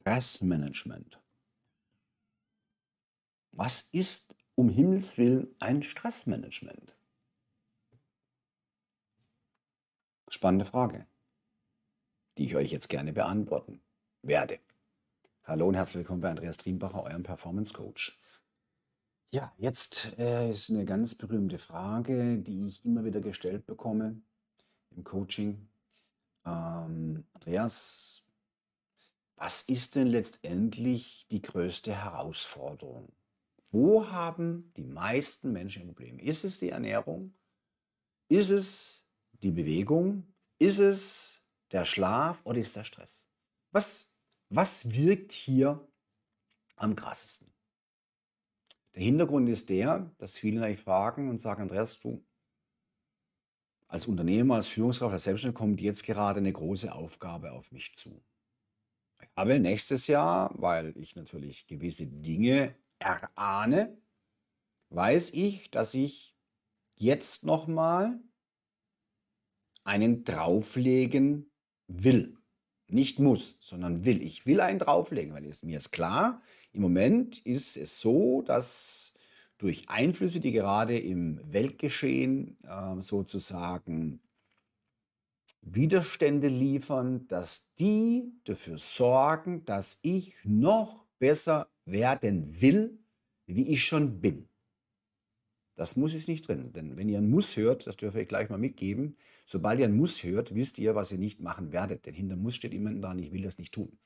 Stressmanagement. Was ist um Himmels Willen ein Stressmanagement? Spannende Frage, die ich euch jetzt gerne beantworten werde. Hallo und herzlich willkommen bei Andreas Triembacher, eurem Performance Coach. Ja, jetzt äh, ist eine ganz berühmte Frage, die ich immer wieder gestellt bekomme im Coaching. Ähm, Andreas, was ist denn letztendlich die größte Herausforderung? Wo haben die meisten Menschen Probleme? Ist es die Ernährung? Ist es die Bewegung? Ist es der Schlaf oder ist der Stress? Was, was wirkt hier am krassesten? Der Hintergrund ist der, dass viele euch fragen und sagen, Andreas, du als Unternehmer, als Führungskraft, als Selbstständiger kommt jetzt gerade eine große Aufgabe auf mich zu habe nächstes Jahr, weil ich natürlich gewisse Dinge erahne, weiß ich, dass ich jetzt nochmal einen drauflegen will. Nicht muss, sondern will. Ich will einen drauflegen, weil es mir ist klar, im Moment ist es so, dass durch Einflüsse, die gerade im Weltgeschehen äh, sozusagen Widerstände liefern, dass die dafür sorgen, dass ich noch besser werden will, wie ich schon bin. Das Muss ist nicht drin, denn wenn ihr ein Muss hört, das dürfe ich gleich mal mitgeben, sobald ihr ein Muss hört, wisst ihr, was ihr nicht machen werdet. Denn hinter Muss steht immer dran, ich will das nicht tun.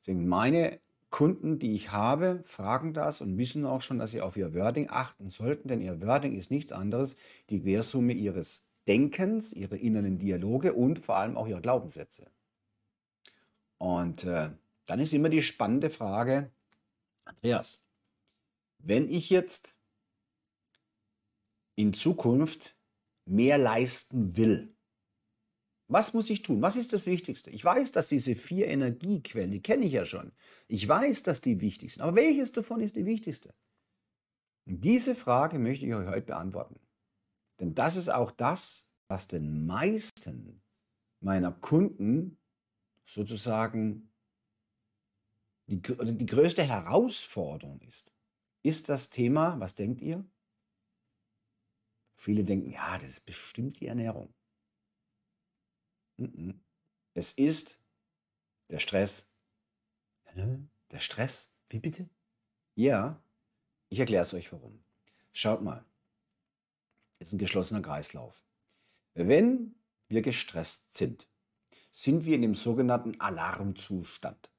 Deswegen meine Kunden, die ich habe, fragen das und wissen auch schon, dass sie auf ihr Wording achten sollten, denn ihr Wording ist nichts anderes, die Quersumme ihres Denkens, ihre inneren Dialoge und vor allem auch ihre Glaubenssätze. Und äh, dann ist immer die spannende Frage, Andreas, wenn ich jetzt in Zukunft mehr leisten will, was muss ich tun? Was ist das Wichtigste? Ich weiß, dass diese vier Energiequellen, die kenne ich ja schon. Ich weiß, dass die wichtig sind. Aber welches davon ist die wichtigste? diese Frage möchte ich euch heute beantworten. Denn das ist auch das, was den meisten meiner Kunden sozusagen die, die größte Herausforderung ist. Ist das Thema, was denkt ihr? Viele denken, ja, das ist bestimmt die Ernährung. Es ist der Stress. Der Stress? Wie bitte? Ja, ich erkläre es euch warum. Schaut mal, ist ein geschlossener Kreislauf. Wenn wir gestresst sind, sind wir in dem sogenannten Alarmzustand.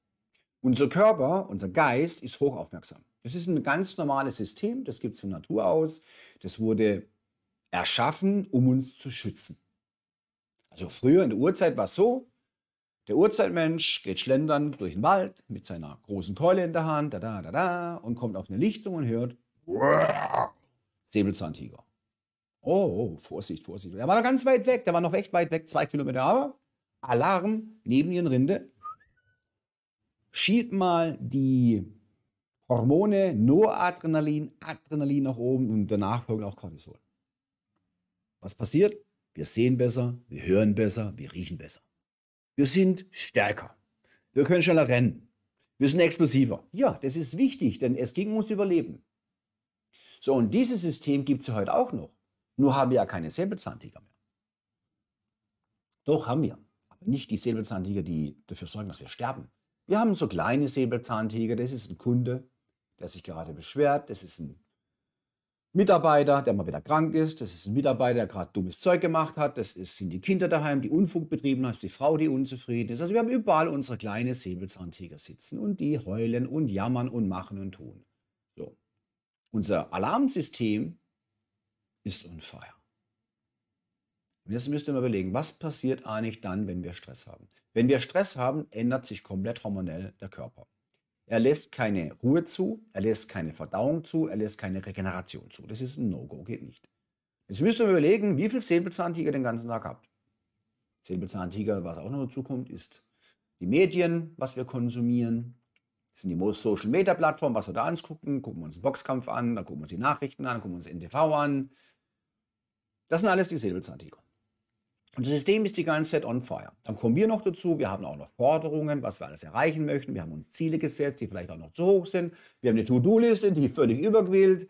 Unser Körper, unser Geist ist hochaufmerksam. Das ist ein ganz normales System, das gibt es von Natur aus. Das wurde erschaffen, um uns zu schützen. Also früher in der Urzeit war es so, der Urzeitmensch geht schlendern durch den Wald mit seiner großen Keule in der Hand, da da da da, und kommt auf eine Lichtung und hört Säbelzahntiger. Oh, oh, Vorsicht, Vorsicht. Der war noch ganz weit weg. Der war noch echt weit weg, zwei Kilometer. Aber Alarm, neben ihren Rinde. Schiebt mal die Hormone, Noradrenalin, Adrenalin nach oben und danach folgen auch Cortisol. Was passiert? Wir sehen besser, wir hören besser, wir riechen besser. Wir sind stärker. Wir können schneller rennen. Wir sind explosiver. Ja, das ist wichtig, denn es ging ums Überleben. So, und dieses System gibt es ja heute auch noch. Nur haben wir ja keine Säbelzahntiger mehr. Doch haben wir. Aber nicht die Säbelzahntiger, die dafür sorgen, dass wir sterben. Wir haben so kleine Säbelzahntiger. Das ist ein Kunde, der sich gerade beschwert. Das ist ein Mitarbeiter, der mal wieder krank ist. Das ist ein Mitarbeiter, der gerade dummes Zeug gemacht hat. Das ist, sind die Kinder daheim, die Unfug betrieben haben. Das ist die Frau, die unzufrieden ist. Also wir haben überall unsere kleinen Säbelzahntiger sitzen und die heulen und jammern und machen und tun. So. Unser Alarmsystem ist on fire. Und jetzt müsst ihr mal überlegen, was passiert eigentlich dann, wenn wir Stress haben? Wenn wir Stress haben, ändert sich komplett hormonell der Körper. Er lässt keine Ruhe zu, er lässt keine Verdauung zu, er lässt keine Regeneration zu. Das ist ein No-Go, geht nicht. Jetzt müsst ihr mal überlegen, wie viel Säbelzahntiger den ganzen Tag habt. Säbelzahntiger, was auch noch dazu kommt, ist die Medien, was wir konsumieren. Das sind die Social Media Plattformen, was wir da angucken. Gucken wir uns den Boxkampf an, dann gucken wir uns die Nachrichten an, gucken wir uns NTV an, das sind alles die Säbelzahntiger. Und das System ist die ganze Zeit on fire. Dann kommen wir noch dazu, wir haben auch noch Forderungen, was wir alles erreichen möchten. Wir haben uns Ziele gesetzt, die vielleicht auch noch zu hoch sind. Wir haben eine To-Do-Liste, die völlig überquillt.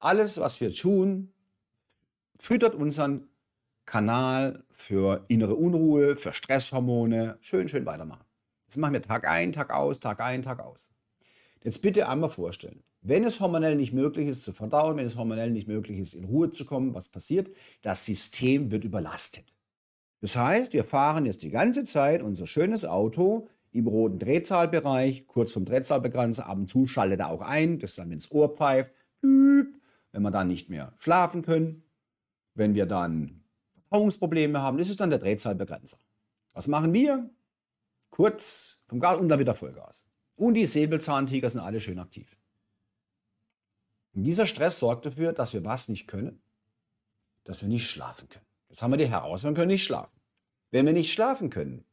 Alles, was wir tun, füttert unseren Kanal für innere Unruhe, für Stresshormone. Schön, schön weitermachen. Das machen wir Tag ein, Tag aus, Tag ein, Tag aus. Jetzt bitte einmal vorstellen, wenn es hormonell nicht möglich ist zu verdauen, wenn es hormonell nicht möglich ist, in Ruhe zu kommen, was passiert? Das System wird überlastet. Das heißt, wir fahren jetzt die ganze Zeit unser schönes Auto im roten Drehzahlbereich, kurz vom Drehzahlbegrenzer, ab und zu schaltet er auch ein, das dann ins Ohr pfeift, wenn wir dann nicht mehr schlafen können, wenn wir dann Verdauungsprobleme haben, das ist dann der Drehzahlbegrenzer. Was machen wir? Kurz vom Gas und dann wieder Vollgas. Und die Säbelzahntiger sind alle schön aktiv. Und dieser Stress sorgt dafür, dass wir was nicht können, dass wir nicht schlafen können. Das haben wir die Herausforderung, wir können nicht schlafen. Wenn wir nicht schlafen können,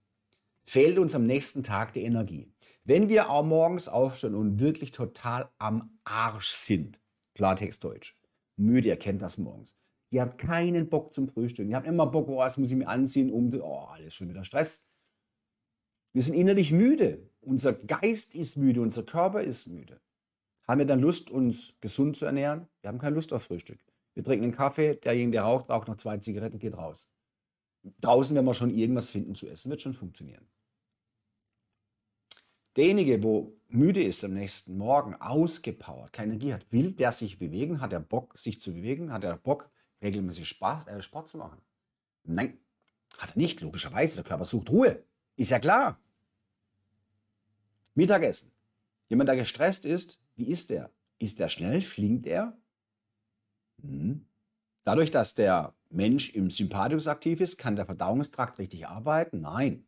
fehlt uns am nächsten Tag die Energie. Wenn wir auch morgens aufstehen und wirklich total am Arsch sind, Klartextdeutsch, müde, ihr kennt das morgens. Ihr habt keinen Bock zum Frühstücken. Ihr habt immer Bock, oh, jetzt muss ich mir anziehen, um, oh, alles schon wieder Stress. Wir sind innerlich müde. Unser Geist ist müde, unser Körper ist müde. Haben wir dann Lust, uns gesund zu ernähren? Wir haben keine Lust auf Frühstück. Wir trinken einen Kaffee, derjenige, der raucht, raucht noch zwei Zigaretten, geht raus. Draußen werden wir schon irgendwas finden zu essen, wird schon funktionieren. Derjenige, wo müde ist am nächsten Morgen, ausgepowert, keine Energie hat, will der sich bewegen? Hat er Bock, sich zu bewegen? Hat er Bock, regelmäßig Spaß, äh, Sport zu machen? Nein, hat er nicht, logischerweise. Der Körper sucht Ruhe. Ist ja klar. Mittagessen. Jemand, der gestresst ist, wie ist der? Ist der schnell? Schlingt er? Hm. Dadurch, dass der Mensch im Sympathikus aktiv ist, kann der Verdauungstrakt richtig arbeiten? Nein.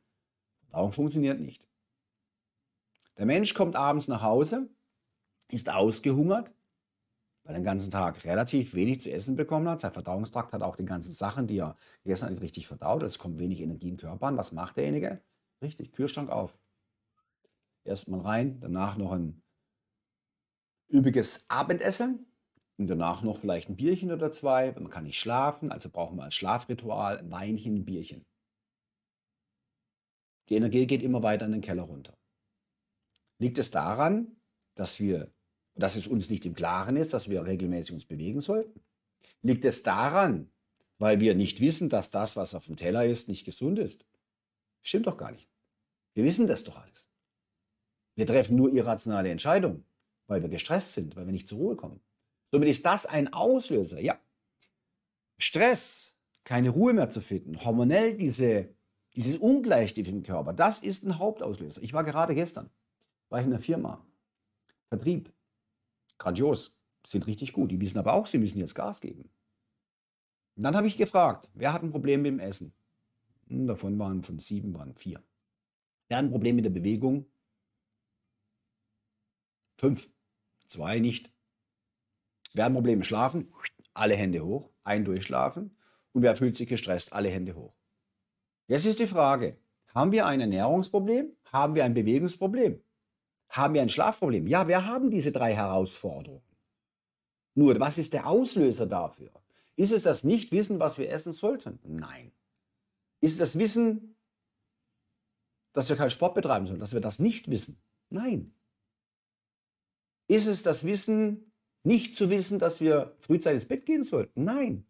Verdauung funktioniert nicht. Der Mensch kommt abends nach Hause, ist ausgehungert, weil er den ganzen Tag relativ wenig zu essen bekommen hat. Sein Verdauungstrakt hat auch die ganzen Sachen, die er gegessen hat, nicht richtig verdaut. Es kommt wenig Energie im Körper an. Was macht derjenige? Richtig, Kühlschrank auf erstmal rein, danach noch ein übiges Abendessen und danach noch vielleicht ein Bierchen oder zwei. Man kann nicht schlafen, also brauchen wir als Schlafritual ein Weinchen, ein Bierchen. Die Energie geht immer weiter in den Keller runter. Liegt es daran, dass wir, dass es uns nicht im Klaren ist, dass wir regelmäßig uns bewegen sollten? Liegt es daran, weil wir nicht wissen, dass das, was auf dem Teller ist, nicht gesund ist? Stimmt doch gar nicht. Wir wissen das doch alles. Wir treffen nur irrationale Entscheidungen, weil wir gestresst sind, weil wir nicht zur Ruhe kommen. Somit ist das ein Auslöser, ja. Stress, keine Ruhe mehr zu finden, hormonell diese, dieses Ungleichgewicht im Körper, das ist ein Hauptauslöser. Ich war gerade gestern, war ich in einer Firma, Vertrieb, grandios, sind richtig gut. Die wissen aber auch, sie müssen jetzt Gas geben. Und dann habe ich gefragt, wer hat ein Problem mit dem Essen? Hm, davon waren von sieben waren vier. Wer hat ein Problem mit der Bewegung? Fünf. Zwei nicht. Wer hat Probleme schlafen? Alle Hände hoch. Ein durchschlafen. Und wer fühlt sich gestresst? Alle Hände hoch. Jetzt ist die Frage, haben wir ein Ernährungsproblem? Haben wir ein Bewegungsproblem? Haben wir ein Schlafproblem? Ja, wir haben diese drei Herausforderungen. Nur, was ist der Auslöser dafür? Ist es das Nichtwissen, was wir essen sollten? Nein. Ist es das Wissen, dass wir keinen Sport betreiben sollen, dass wir das nicht wissen? Nein. Ist es das Wissen, nicht zu wissen, dass wir frühzeitig ins Bett gehen sollten? Nein,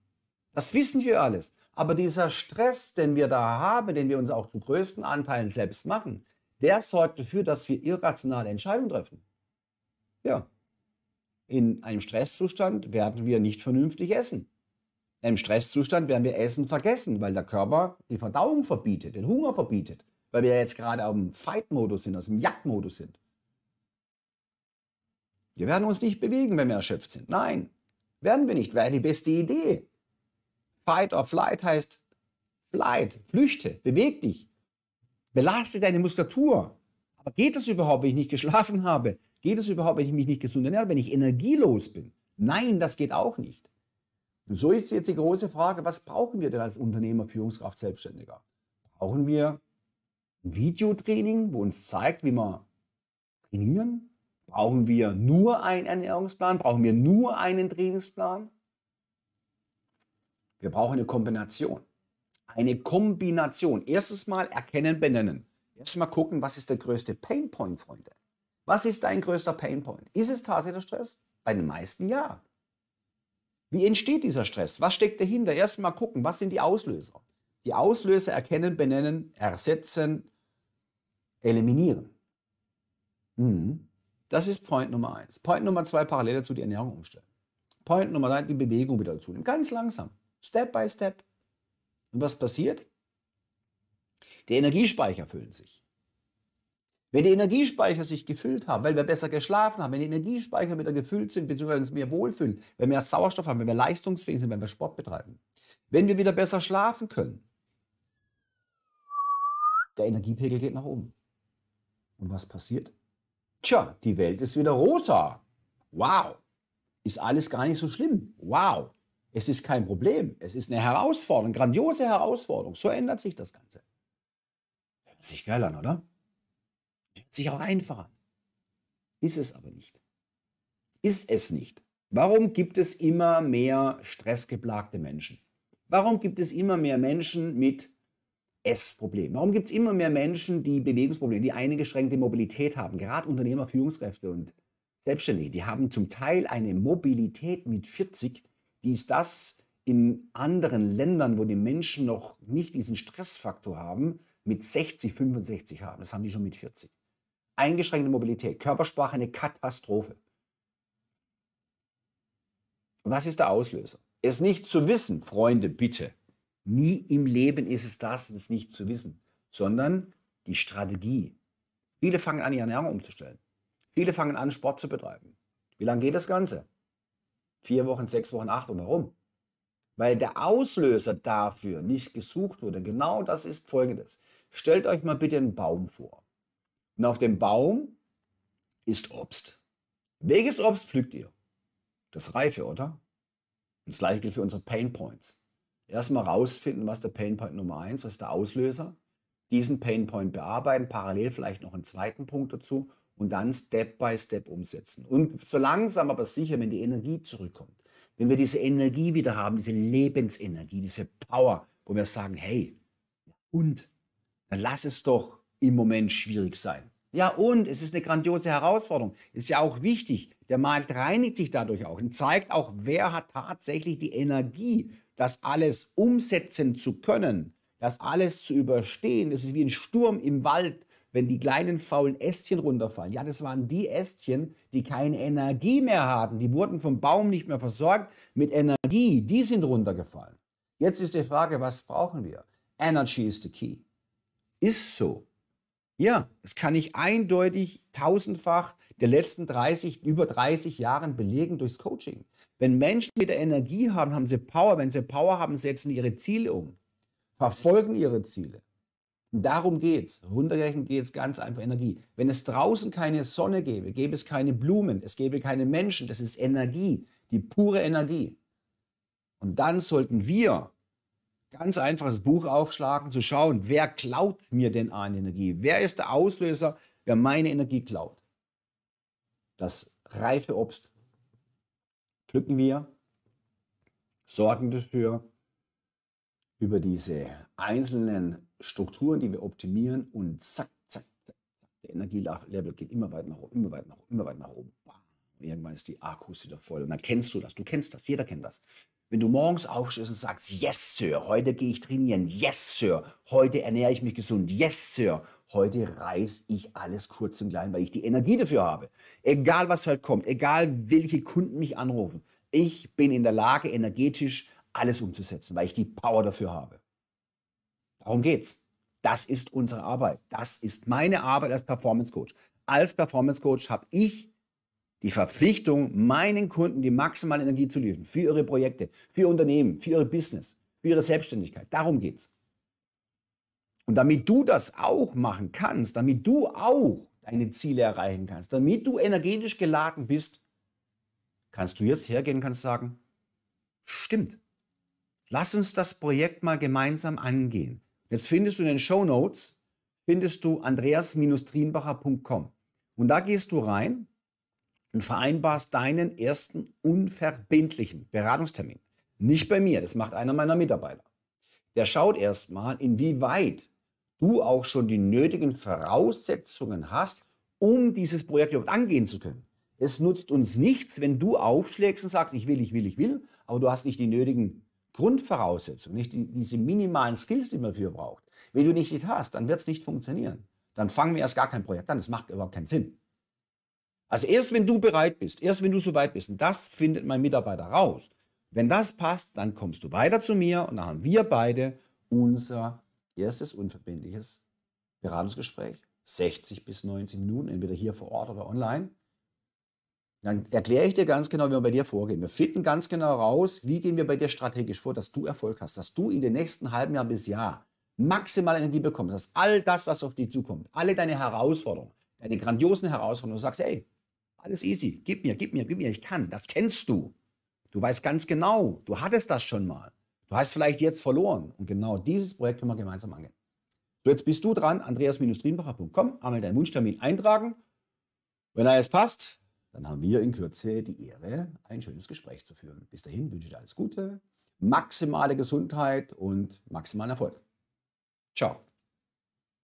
das wissen wir alles. Aber dieser Stress, den wir da haben, den wir uns auch zu größten Anteilen selbst machen, der sorgt dafür, dass wir irrationale Entscheidungen treffen. Ja. In einem Stresszustand werden wir nicht vernünftig essen. In einem Stresszustand werden wir Essen vergessen, weil der Körper die Verdauung verbietet, den Hunger verbietet, weil wir jetzt gerade auf dem Fight-Modus sind, aus also dem modus sind. Wir werden uns nicht bewegen, wenn wir erschöpft sind. Nein, werden wir nicht. Wäre die beste Idee. Fight or flight heißt flight, flüchte, beweg dich. Belaste deine Muskulatur. Aber geht das überhaupt, wenn ich nicht geschlafen habe? Geht das überhaupt, wenn ich mich nicht gesund ernähre, wenn ich energielos bin? Nein, das geht auch nicht. Und so ist jetzt die große Frage, was brauchen wir denn als Unternehmer, Führungskraft, Selbstständiger? Brauchen wir ein Videotraining, wo uns zeigt, wie wir trainieren? Brauchen wir nur einen Ernährungsplan? Brauchen wir nur einen Trainingsplan? Wir brauchen eine Kombination. Eine Kombination. Erstes Mal erkennen, benennen. Mal gucken, was ist der größte Painpoint, Freunde? Was ist dein größter Painpoint? Ist es tatsächlich der Stress? Bei den meisten ja. Wie entsteht dieser Stress? Was steckt dahinter? Erstmal gucken, was sind die Auslöser? Die Auslöser erkennen, benennen, ersetzen, eliminieren. Mhm. Das ist Point Nummer eins. Point Nummer zwei, parallel dazu die Ernährung umstellen. Point Nummer drei, die Bewegung wieder zunehmen. Ganz langsam. Step by step. Und was passiert? Die Energiespeicher füllen sich. Wenn die Energiespeicher sich gefüllt haben, weil wir besser geschlafen haben, wenn die Energiespeicher wieder gefüllt sind, beziehungsweise uns mehr wohlfühlen, wenn wir mehr Sauerstoff haben, wenn wir leistungsfähig sind, wenn wir Sport betreiben, wenn wir wieder besser schlafen können, der Energiepegel geht nach oben. Und was passiert? Tja, die Welt ist wieder rosa. Wow. Ist alles gar nicht so schlimm. Wow. Es ist kein Problem. Es ist eine Herausforderung, grandiose Herausforderung. So ändert sich das Ganze. Hört sich geil an, oder? Hört sich auch einfach an. Ist es aber nicht. Ist es nicht. Warum gibt es immer mehr stressgeplagte Menschen? Warum gibt es immer mehr Menschen mit Essproblem. Warum gibt es immer mehr Menschen, die Bewegungsprobleme, die eingeschränkte Mobilität haben? Gerade Unternehmer, Führungskräfte und Selbstständige, die haben zum Teil eine Mobilität mit 40, die ist das in anderen Ländern, wo die Menschen noch nicht diesen Stressfaktor haben, mit 60, 65 haben. Das haben die schon mit 40. Eingeschränkte Mobilität, Körpersprache eine Katastrophe. Und was ist der Auslöser? Es nicht zu wissen, Freunde, bitte. Nie im Leben ist es das, das nicht zu wissen, sondern die Strategie. Viele fangen an, ihre Ernährung umzustellen. Viele fangen an, Sport zu betreiben. Wie lange geht das Ganze? Vier Wochen, sechs Wochen, acht und warum? Weil der Auslöser dafür nicht gesucht wurde. Genau das ist folgendes. Stellt euch mal bitte einen Baum vor. Und auf dem Baum ist Obst. Welches Obst pflückt ihr? Das Reife, oder? Und das gleiche gilt für unsere Pain Points. Erstmal rausfinden, was der Painpoint Nummer eins, was ist der Auslöser. Diesen Painpoint bearbeiten, parallel vielleicht noch einen zweiten Punkt dazu und dann Step by Step umsetzen. Und so langsam aber sicher, wenn die Energie zurückkommt, wenn wir diese Energie wieder haben, diese Lebensenergie, diese Power, wo wir sagen, hey, und dann lass es doch im Moment schwierig sein. Ja, und es ist eine grandiose Herausforderung. Ist ja auch wichtig. Der Markt reinigt sich dadurch auch und zeigt auch, wer hat tatsächlich die Energie, das alles umsetzen zu können, das alles zu überstehen, das ist wie ein Sturm im Wald, wenn die kleinen faulen Ästchen runterfallen. Ja, das waren die Ästchen, die keine Energie mehr hatten. Die wurden vom Baum nicht mehr versorgt mit Energie. Die sind runtergefallen. Jetzt ist die Frage, was brauchen wir? Energy is the key. Ist so. Ja, das kann ich eindeutig tausendfach der letzten 30, über 30 Jahren belegen durchs Coaching. Wenn Menschen wieder Energie haben, haben sie Power. Wenn sie Power haben, setzen ihre Ziele um, verfolgen ihre Ziele. Und darum geht es. Runtergerechnet geht es ganz einfach Energie. Wenn es draußen keine Sonne gäbe, gäbe es keine Blumen, es gäbe keine Menschen. Das ist Energie, die pure Energie. Und dann sollten wir ganz einfaches Buch aufschlagen, zu schauen, wer klaut mir denn an Energie? Wer ist der Auslöser, wer meine Energie klaut? Das reife Obst pflücken wir, sorgen dafür, über diese einzelnen Strukturen, die wir optimieren und zack, zack, zack, zack der Energielevel geht immer weiter nach oben, immer weiter nach oben, immer weiter nach oben. Bam. Irgendwann ist die Akkus wieder voll und dann kennst du das, du kennst das, jeder kennt das. Wenn du morgens aufstehst und sagst, yes, Sir, heute gehe ich trainieren, yes, Sir, heute ernähre ich mich gesund, yes, Sir, heute reiß ich alles kurz und klein, weil ich die Energie dafür habe. Egal was halt kommt, egal welche Kunden mich anrufen, ich bin in der Lage, energetisch alles umzusetzen, weil ich die Power dafür habe. Darum geht's. Das ist unsere Arbeit. Das ist meine Arbeit als Performance Coach. Als Performance Coach habe ich die Verpflichtung, meinen Kunden die maximale Energie zu liefern für ihre Projekte, für ihr Unternehmen, für ihr Business, für ihre Selbstständigkeit. Darum geht's. Und damit du das auch machen kannst, damit du auch deine Ziele erreichen kannst, damit du energetisch geladen bist, kannst du jetzt hergehen und kannst sagen, stimmt, lass uns das Projekt mal gemeinsam angehen. Jetzt findest du in den Show Notes, findest du andreas-trienbacher.com. Und da gehst du rein und vereinbarst deinen ersten unverbindlichen Beratungstermin. Nicht bei mir, das macht einer meiner Mitarbeiter. Der schaut erstmal, inwieweit du auch schon die nötigen Voraussetzungen hast, um dieses Projekt überhaupt angehen zu können. Es nutzt uns nichts, wenn du aufschlägst und sagst, ich will, ich will, ich will, aber du hast nicht die nötigen Grundvoraussetzungen, nicht die, diese minimalen Skills, die man dafür braucht. Wenn du nicht hast, dann wird es nicht funktionieren. Dann fangen wir erst gar kein Projekt an. Das macht überhaupt keinen Sinn. Also erst wenn du bereit bist, erst wenn du so weit bist, und das findet mein Mitarbeiter raus. Wenn das passt, dann kommst du weiter zu mir und dann haben wir beide unser Erstes unverbindliches Beratungsgespräch, 60 bis 90 Minuten, entweder hier vor Ort oder online. Dann erkläre ich dir ganz genau, wie wir bei dir vorgehen. Wir finden ganz genau raus, wie gehen wir bei dir strategisch vor, dass du Erfolg hast, dass du in den nächsten halben Jahr bis Jahr maximal Energie bekommst, dass all das, was auf dich zukommt, alle deine Herausforderungen, deine grandiosen Herausforderungen, du sagst, hey, alles easy, gib mir, gib mir, gib mir, ich kann, das kennst du. Du weißt ganz genau, du hattest das schon mal. Du hast vielleicht jetzt verloren. Und genau dieses Projekt können wir gemeinsam angehen. So, jetzt bist du dran, andreas-rienbacher.com, einmal deinen Wunschtermin eintragen. Wenn er es passt, dann haben wir in Kürze die Ehre, ein schönes Gespräch zu führen. Bis dahin wünsche ich dir alles Gute, maximale Gesundheit und maximalen Erfolg. Ciao.